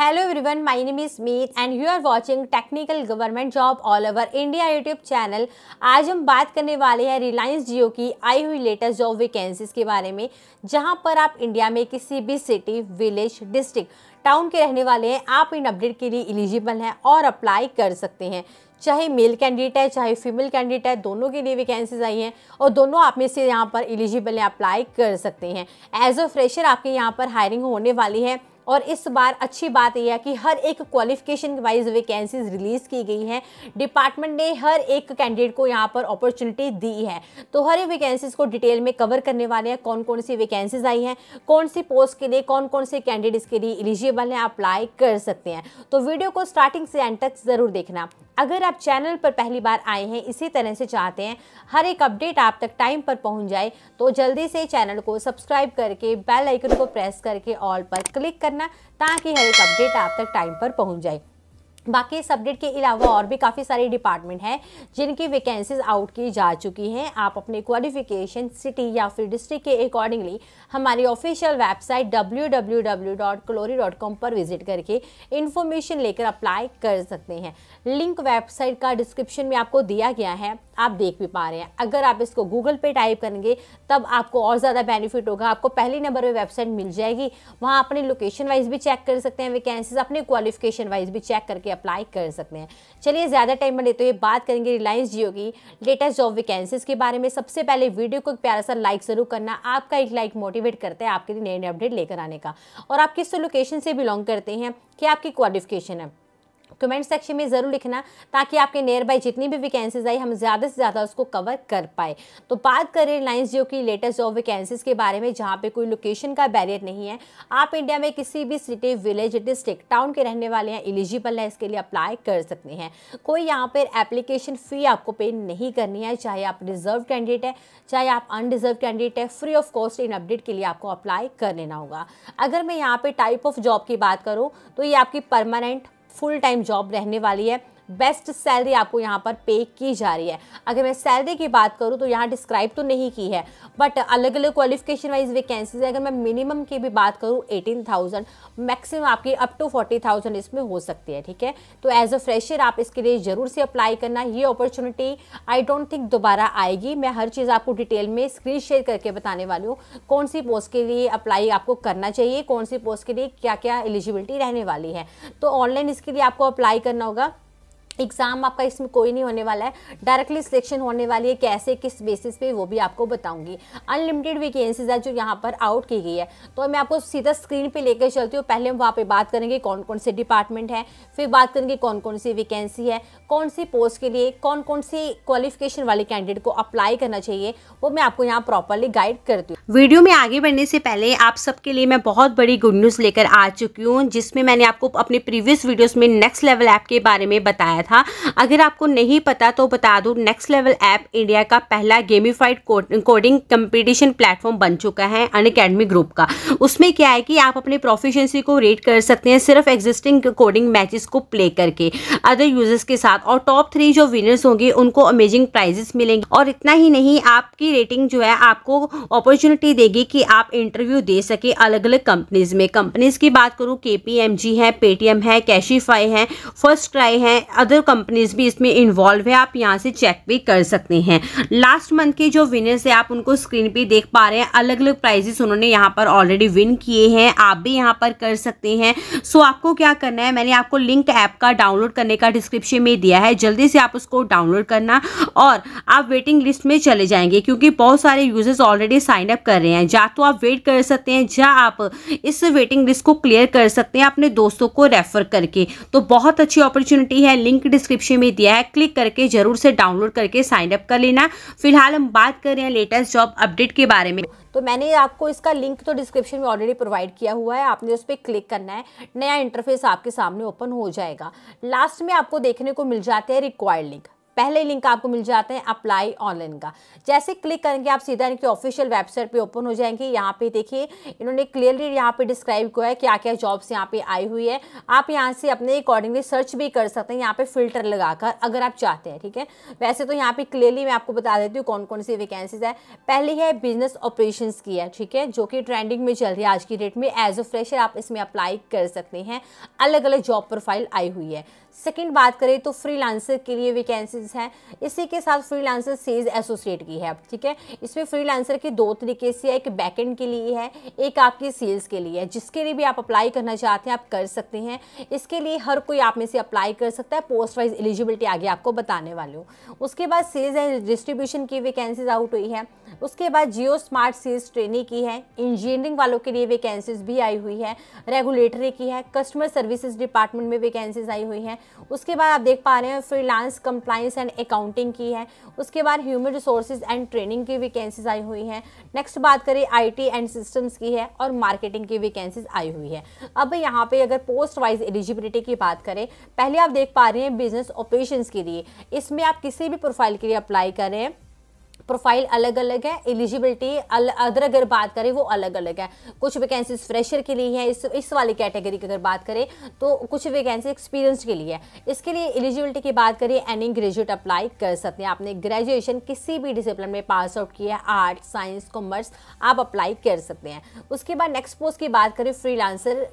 hello everyone my name is Meet and you are watching technical government job all over India YouTube channel आज हम बात करने वाले हैं रिलायंस जियो की आई हुई लेटेस्ट जॉब वैकेंसीज के बारे में जहां पर आप इंडिया में किसी भी सिटी विलेज डिस्ट्रिक्ट टाउन के रहने वाले हैं आप इन अपडेट के लिए एलिजिबल हैं और अप्लाई कर सकते हैं चाहे मेल कैंडिडेट है चाहे फीमेल कैंडिडेट है दोनों के लिए वैकेंसीज आई हैं और दोनों आप में से यहाँ पर एलिजिबल हैं अप्लाई कर सकते हैं एज अ फ्रेशर आपके यहाँ पर हायरिंग होने वाली है और इस बार अच्छी बात यह है कि हर एक क्वालिफिकेशन वाइज वैकेंसीज रिलीज़ की गई हैं डिपार्टमेंट ने हर एक कैंडिडेट को यहाँ पर अपॉर्चुनिटी दी है तो हर एक वैकेंसीज को डिटेल में कवर करने वाले हैं कौन कौन सी वैकेंसीज आई हैं कौन सी पोस्ट के लिए कौन कौन से कैंडिडेट्स के लिए एलिजिबल हैं अप्लाई कर सकते हैं तो वीडियो को स्टार्टिंग से एंड तक ज़रूर देखना अगर आप चैनल पर पहली बार आए हैं इसी तरह से चाहते हैं हर एक अपडेट आप तक टाइम पर पहुंच जाए तो जल्दी से चैनल को सब्सक्राइब करके बेल आइकन को प्रेस करके ऑल पर क्लिक करना ताकि हर एक अपडेट आप तक टाइम पर पहुंच जाए बाकी अपडेट के अलावा और भी काफ़ी सारे डिपार्टमेंट हैं जिनकी वैकेंसीज आउट की जा चुकी हैं आप अपने क्वालिफिकेशन सिटी या फिर डिस्ट्रिक्ट के अकॉर्डिंगली हमारी ऑफिशियल वेबसाइट www.clori.com पर विजिट करके इन्फॉर्मेशन लेकर अप्लाई कर सकते हैं लिंक वेबसाइट का डिस्क्रिप्शन में आपको दिया गया है आप देख भी पा रहे हैं अगर आप इसको गूगल पे टाइप करेंगे तब आपको और ज़्यादा बेनिफिट होगा आपको पहले नंबर पर वेबसाइट मिल जाएगी वहाँ अपने लोकेशन वाइज भी चेक कर सकते हैं वैकेंसीज अपने क्वालिफिकेशन वाइज भी चेक करके अप्लाई कर सकते हैं चलिए ज़्यादा टाइम में लेते तो हुए बात करेंगे रिलायंस जियो की लेटेस्ट जॉब वैकेंसीज के बारे में सबसे पहले वीडियो को एक प्यारा सा लाइक ज़रूर करना आपका एक लाइक मोटिवेट करता है आपके लिए नए नए अपडेट लेकर आने का और आप किस लोकेशन से बिलोंग करते हैं क्या आपकी क्वालिफिकेशन है कमेंट सेक्शन में ज़रूर लिखना ताकि आपके नियर बाई जितनी भी वैकेंसीज आई हम ज़्यादा से ज़्यादा उसको कवर कर पाए तो बात करें रिलायंस जियो की लेटेस्ट जॉब वैकेंसीज के बारे में जहाँ पे कोई लोकेशन का बैरियर नहीं है आप इंडिया में किसी भी सिटी विलेज डिस्ट्रिक्ट टाउन के रहने वाले हैं एलिजिबल है इसके लिए अप्लाई कर सकते हैं कोई यहाँ पर एप्लीकेशन फ़ी आपको पे नहीं करनी है चाहे आप रिजर्व कैंडिडेट है चाहे आप अनडिजर्व कैंडिडेट है फ्री ऑफ कॉस्ट इन अपडेट के लिए आपको अप्लाई कर लेना होगा अगर मैं यहाँ पर टाइप ऑफ जॉब की बात करूँ तो ये आपकी परमानेंट फुल टाइम जॉब रहने वाली है बेस्ट सैलरी आपको यहाँ पर पे की जा रही है अगर मैं सैलरी की बात करूँ तो यहाँ डिस्क्राइब तो नहीं की है बट अलग अलग क्वालिफिकेशन वाइज वैकेंसीज अगर मैं मिनिमम की भी बात करूँ एटीन थाउजेंड मैक्सिमम आपकी अप टू फोर्टी थाउजेंड इसमें हो सकती है ठीक है तो एज अ फ्रेशर आप इसके लिए ज़रूर से अप्लाई करना ये अपॉर्चुनिटी आई डोंट थिंक दोबारा आएगी मैं हर चीज़ आपको डिटेल में स्क्रीन शेयर करके बताने वाली हूँ कौन सी पोस्ट के लिए अप्लाई आपको करना चाहिए कौन सी पोस्ट के लिए क्या क्या एलिजिबिलिटी रहने वाली है तो ऑनलाइन इसके लिए आपको अप्लाई करना होगा एग्ज़ाम आपका इसमें कोई नहीं होने वाला है डायरेक्टली सिलेक्शन होने वाली है कैसे किस बेसिस पे वो भी आपको बताऊंगी अनलिमिटेड वैकेंसीज है जो यहाँ पर आउट की गई है तो मैं आपको सीधा स्क्रीन पे लेकर चलती हूँ पहले हम वहाँ पे बात करेंगे कौन कौन से डिपार्टमेंट है फिर बात करेंगे कौन कौन सी वैकेंसी है कौन सी पोस्ट के लिए कौन कौन सी क्वालिफिकेशन वाले कैंडिडेट को अप्लाई करना चाहिए वो मैं आपको यहाँ प्रॉपरली गाइड करती हूँ वीडियो में आगे बढ़ने से पहले आप सबके लिए मैं बहुत बड़ी गुड न्यूज़ लेकर आ चुकी हूँ जिसमें मैंने आपको अपने प्रीवियस वीडियोज़ में नेक्स्ट लेवल ऐप के बारे में बताया था अगर आपको नहीं पता तो बता दूँ नेक्स्ट लेवल ऐप इंडिया का पहला गेमिफाइड कोडिंग कंपटीशन प्लेटफॉर्म बन चुका है अन अकेडमी ग्रुप का उसमें क्या है कि आप अपने प्रोफिशेंसी को रेट कर सकते हैं सिर्फ एग्जिस्टिंग कोडिंग मैचेस को प्ले करके अदर यूजर्स के साथ और टॉप थ्री जो विनर्स होंगे उनको अमेजिंग प्राइजेस मिलेंगे और इतना ही नहीं आपकी रेटिंग जो है आपको अपॉर्चुनिटी देगी कि आप इंटरव्यू दे सके अलग अलग कंपनीज में कंपनीज की बात करूँ के पी एम जी है पेटीएम है कैशीफाई है फर्स्ट क्राई है अदर अदर कंपनीज भी इसमें इन्वॉल्व है आप यहाँ से चेक भी कर सकते हैं लास्ट मंथ के जो विनर्स है आप उनको स्क्रीन पे देख पा रहे हैं अलग अलग प्राइजेस उन्होंने यहाँ पर ऑलरेडी विन किए हैं आप भी यहाँ पर कर सकते हैं सो आपको क्या करना है मैंने आपको लिंक ऐप का डाउनलोड करने का डिस्क्रिप्शन में दिया है जल्दी से आप उसको डाउनलोड करना और आप वेटिंग लिस्ट में चले जाएंगे क्योंकि बहुत सारे यूजर्स ऑलरेडी साइन अप कर रहे हैं या तो आप वेट कर सकते हैं या आप इस वेटिंग लिस्ट को क्लियर कर सकते हैं अपने दोस्तों को रेफर करके तो बहुत अच्छी अपॉर्चुनिटी है लिंक डिस्क्रिप्शन में दिया है क्लिक करके जरूर से डाउनलोड करके साइन अप कर लेना फिलहाल हम बात कर रहे हैं लेटेस्ट जॉब अपडेट के बारे में तो मैंने आपको इसका लिंक तो डिस्क्रिप्शन में ऑलरेडी प्रोवाइड किया हुआ है आपने उस पर क्लिक करना है नया इंटरफेस आपके सामने ओपन हो जाएगा लास्ट में आपको देखने को मिल जाते हैं रिक्वायर्ड लिंक पहले लिंक आपको मिल जाते हैं अप्लाई ऑनलाइन का जैसे क्लिक करेंगे आप सीधा इनकी ऑफिशियल वेबसाइट पे ओपन हो जाएंगे यहाँ पे देखिए इन्होंने क्लियरली यहाँ पे डिस्क्राइब किया है क्या क्या जॉब्स यहाँ पे आई हुई है आप यहाँ से अपने अकॉर्डिंगली सर्च भी कर सकते हैं यहाँ पे फिल्टर लगाकर अगर आप चाहते हैं ठीक है वैसे तो यहाँ पे क्लियरली मैं आपको बता देती हूँ कौन कौन सी वैकेंसीज है पहली है बिजनेस ऑपरेशन की है ठीक है जो कि ट्रेंडिंग में चल रही है आज की डेट में एज अ फ्रेशर आप इसमें अप्लाई कर सकते हैं अलग अलग जॉब प्रोफाइल आई हुई है सेकेंड बात करें तो फ्रीलांसर के लिए वैकेंसीज सेल्स हैं इसी के साथ फ्रीलांसर सेल्स एसोसिएट की है ठीक है इसमें फ्रीलांसर के दो तरीके से एक बैकेंड के लिए है एक आपकी सेल्स के लिए है जिसके लिए भी आप अप्लाई करना चाहते हैं आप कर सकते हैं इसके लिए हर कोई आप में से अप्लाई कर सकता है पोस्ट वाइज एलिजिबिलिटी आगे आपको बताने वाले हो उसके बाद सेल्स एंड डिस्ट्रीब्यूशन की वैकेंसीज आउट हुई है उसके बाद जियो स्मार्ट सेल्स ट्रेनिंग की है इंजीनियरिंग वालों के लिए वैकेंसीज भी आई हुई है रेगुलेटरी की है कस्टमर सर्विसेज डिपार्टमेंट में वैकेंसीज आई हुई हैं उसके बाद आप देख पा रहे हैं freelance compliance finance and accounting की है उसके बाद ह्यूमन रिसोर्सेज एंड ट्रेनिंग की वैकेंसीज आई हुई हैं नेक्स्ट बात करें आईटी एंड सिस्टम्स की है और मार्केटिंग की वैकेंसीज आई हुई है अब यहाँ पे अगर पोस्ट वाइज एलिजिबिलिटी की बात करें पहले आप देख पा रहे हैं बिजनेस ऑपरेशन के लिए इसमें आप किसी भी प्रोफाइल के लिए अप्लाई करें प्रोफाइल अलग अलग है एलिजिबिलिटी अदर अगर बात करें वो अलग अलग है कुछ वैकेंसीज फ्रेशर के लिए हैं इस इस वाली कैटेगरी की अगर बात करें तो कुछ वैकेंसी एक्सपीरियंस के लिए है इसके लिए एलिजिबिलिटी की बात करें एनी ग्रेजुएट अप्लाई कर सकते हैं आपने ग्रेजुएशन किसी भी डिसिप्लिन में पास आउट किया है आर्ट साइंस कॉमर्स आप अप्लाई कर सकते हैं उसके बाद नेक्स्ट पोस्ट की बात करें फ्री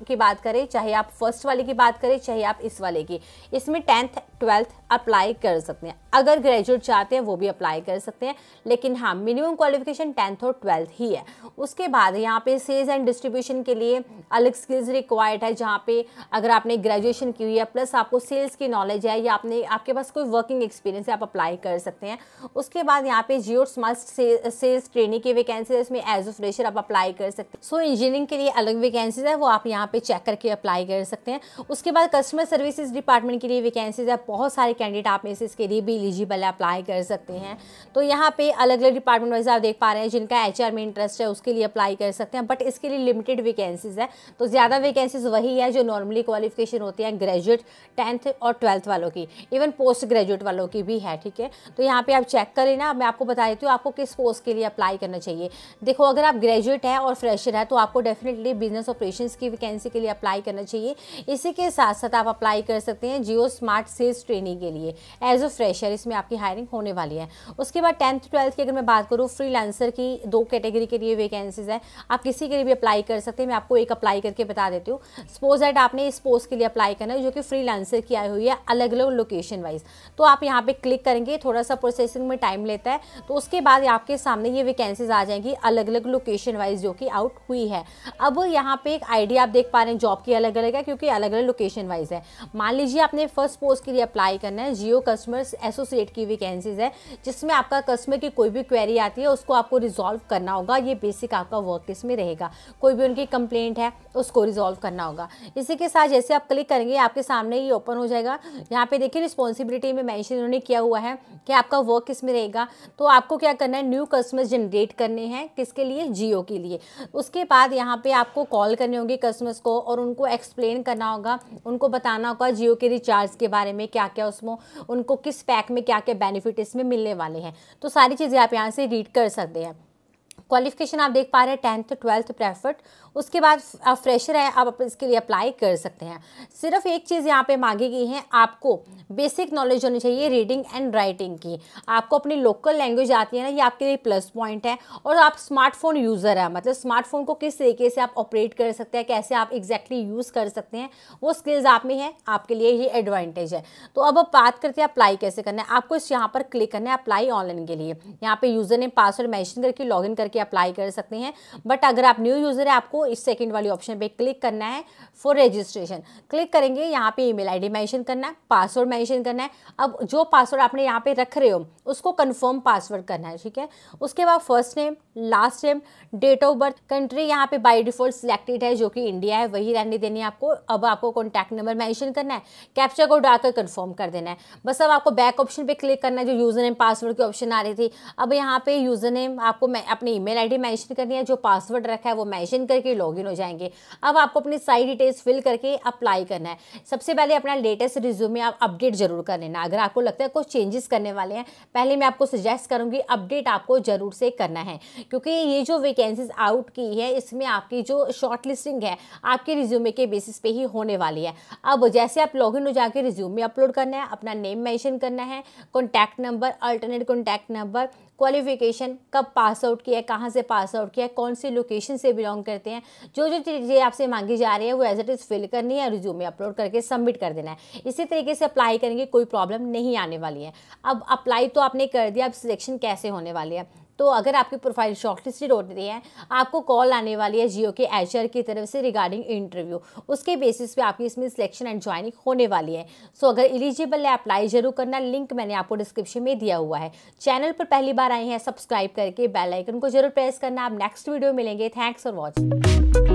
की बात करें चाहे आप फर्स्ट वाले की बात करें चाहे आप इस वाले की इसमें टेंथ ट्वेल्थ अप्लाई कर सकते हैं अगर ग्रेजुएट चाहते हैं वो भी अप्लाई कर सकते हैं लेकिन हाँ मिनिमम क्वालिफिकेशन टेंथ और ट्वेल्थ ही है उसके बाद यहाँ पे सेल्स एंड डिस्ट्रीब्यूशन के लिए अलग स्किल्स रिक्वायर्ड है जहाँ पे अगर आपने ग्रेजुएशन की हुई है प्लस आपको सेल्स की नॉलेज है या आपने आपके पास कोई वर्किंग एक्सपीरियंस है आप अप्लाई कर सकते हैं उसके बाद यहाँ पे जियो स्मार्ट सेल्स ट्रेनिंग की वैकेंसी है इसमें एज अ फ्रेशर आप अप्लाई कर सकते हैं सो इंजीनियरिंग के लिए अलग वैकेंसीज है वो आप यहाँ पे चेक करके अप्लाई कर सकते हैं उसके बाद कस्टमर सर्विसेज डिपार्टमेंट के लिए वैकेंसीज है बहुत सारे कैंडिडेट आप में से इसके लिए भी एलिजिबल है अप्लाई कर सकते हैं तो यहाँ पे अलग अलग डिपार्टमेंट वाइज आप देख पा रहे हैं जिनका एच में इंटरेस्ट है उसके लिए अप्लाई कर सकते हैं बट इसके लिए लिमिटेड वैकेंसीज है तो ज़्यादा वैकेंसीज वही है जो नॉर्मली क्वालिफिकेशन होती है ग्रेजुएट टेंथ और ट्वेल्थ वालों की इवन पोस्ट ग्रेजुएट वालों की भी है ठीक है तो यहाँ पर आप चेक कर लेना मैं आपको बता देती हूँ आपको किस पोस्ट के लिए अप्लाई करना चाहिए देखो अगर आप ग्रेजुएट है और फ्रेशर है तो आपको डेफिनेटली बिजनेस ऑपरेशन की वैकेंसी के लिए अप्लाई करना चाहिए इसी के साथ साथ आप अप्लाई कर सकते हैं जियो स्मार्ट सेल्स ट्रेनिंग के लिए एज अ फ्रेशर इसमें आपकी हायरिंग होने वाली है उसके बाद टेंथ ट्वेल्थ हेल्थ की अगर मैं बात करूँ फ्रीलांसर की दो कैटेगरी के लिए वैकेंसीज हैं आप किसी के लिए भी अप्लाई कर सकते हैं मैं आपको एक अप्लाई करके बता देती हूँ सपोज दैट आपने इस पोस्ट के लिए अप्लाई करना है जो कि फ्रीलांसर की आई हुई है अलग अलग लोकेशन वाइज तो आप यहाँ पे क्लिक करेंगे थोड़ा सा प्रोसेसिंग में टाइम लेता है तो उसके बाद आपके सामने ये वैकेंसीज आ जाएंगी अलग अलग लोकेशन वाइज जो कि आउट हुई है अब यहाँ पे एक आइडिया आप देख पा रहे हैं जॉब की अलग अलग है क्योंकि अलग अलग लोकेशन वाइज है मान लीजिए आपने फर्स्ट पोस्ट के लिए अप्लाई करना है जियो कस्टमर्स एसोसिएट की वैकेंसीज है जिसमें आपका कस्टमर की कोई भी क्वेरी आती है उसको आपको रिजॉल्व करना होगा ये बेसिक आपका वर्क इसमें रहेगा कोई भी उनकी कंप्लेंट है उसको रिजॉल्व करना होगा इसी के साथ जैसे आप क्लिक करेंगे आपके सामने ये ओपन हो जाएगा यहाँ पे देखिए रिस्पॉन्सिबिलिटी में मैंशन उन्होंने किया हुआ है कि आपका वर्क इसमें रहेगा तो आपको क्या करना है न्यू कस्टमर्स जनरेट करने हैं किसके लिए जियो के लिए उसके बाद यहाँ पे आपको कॉल करने होंगे कस्टमर्स को और उनको एक्सप्लेन करना होगा उनको बताना होगा जियो के रिचार्ज के बारे में क्या क्या उसमें उनको किस पैक में क्या क्या बेनिफिट इसमें मिलने वाले हैं तो सारी सारी चीज़ें आप यहाँ से रीड कर सकते हैं क्वालिफिकेशन आप देख पा रहे हैं टेंथ ट्वेल्थ प्रेफर्ड उसके बाद आप फ्रेशर है आप इसके लिए अप्लाई कर सकते हैं सिर्फ एक चीज़ यहाँ पे मांगी गई है आपको बेसिक नॉलेज होनी चाहिए रीडिंग एंड राइटिंग की आपको अपनी लोकल लैंग्वेज आती है ना ये आपके लिए प्लस पॉइंट है और आप स्मार्टफोन यूज़र हैं मतलब स्मार्टफोन को किस तरीके से आप ऑपरेट कर सकते हैं कैसे आप एग्जैक्टली exactly यूज़ कर सकते हैं वो स्किल्स आप में है आपके लिए ये एडवांटेज है तो अब आप बात करते हैं अप्लाई कैसे करना है आपको इस यहाँ पर क्लिक करना है अप्लाई ऑनलाइन के लिए यहाँ पर यूज़र ने पासवर्ड मैंशन करके लॉग करके अप्लाई कर सकते हैं बट अगर आप न्यू यूज़र है आपको इस सेकंड वाली ऑप्शन पे क्लिक करना है फॉर रजिस्ट्रेशन क्लिक करेंगे यहाँ पे ईमेल आईडी मेंशन करना है पासवर्ड मेंशन करना है अब जो पासवर्ड आपने यहाँ पे रख रहे हो उसको कंफर्म पासवर्ड करना है ठीक है उसके बाद first name last name date of birth country यहाँ पे बाई डिफॉल्ट सिलेक्टेड है जो कि इंडिया है वही रहने देनी है आपको अब आपको कॉन्टैक्ट नंबर मैंशन करना है कैप्चर कोड डालकर कन्फर्म कर देना है बस अब आपको बैक ऑप्शन पर क्लिक करना है जो यूज़र नेम पासवर्ड की ऑप्शन आ रही थी अब यहाँ पे यूज़र नेम आपको अपनी ईमेल आईडी मेंशन करनी है जो पासवर्ड रखा है वो मैंशन करके ही लॉगिन हो जाएंगे अब आपको अपनी सारी डिटेल्स फिल करके अप्लाई करना है सबसे पहले अपना लेटेस्ट रिज्यूमे आप अपडेट जरूर कर लेना अगर आपको लगता है कुछ चेंजेस करने वाले हैं पहले मैं आपको सजेस्ट करूँगी अपडेट आपको ज़रूर से करना है क्योंकि ये जो वैकेंसीज आउट की है इसमें आपकी जो शॉर्ट लिस्टिंग है आपके रिज्यूमे के बेसिस पे ही होने वाली है अब जैसे आप लॉगिन हो जाकर रिज्यूमे अपलोड करना है अपना नेम मेंशन करना है contact number alternate contact number qualification कब पास आउट किया है कहाँ से पास आउट किया है कौन सी लोकेशन से बिलोंग करते हैं जो जो चीज़ें आपसे मांगी जा रही है वो एज इट इज़ फिल करनी है रिज्यूम में अपलोड करके सबमिट कर देना है इसी तरीके से अप्लाई करेंगे कोई प्रॉब्लम नहीं आने वाली है अब अप्लाई तो आपने कर दिया अब सिलेक्शन कैसे होने वाली है तो अगर आपकी प्रोफाइल शॉर्टलिस्टेड रही है आपको कॉल आने वाली है जियो के एचर की तरफ से रिगार्डिंग इंटरव्यू उसके बेसिस पे आपकी इसमें सिलेक्शन एंड ज्वाइनिंग होने वाली है सो so, अगर एलिजिबल है अप्लाई जरूर करना लिंक मैंने आपको डिस्क्रिप्शन में दिया हुआ है चैनल पर पहली बार आए हैं सब्सक्राइब करके बेलाइकन को जरूर प्रेस करना आप नेक्स्ट वीडियो मिलेंगे थैंक्स फॉर वॉचिंग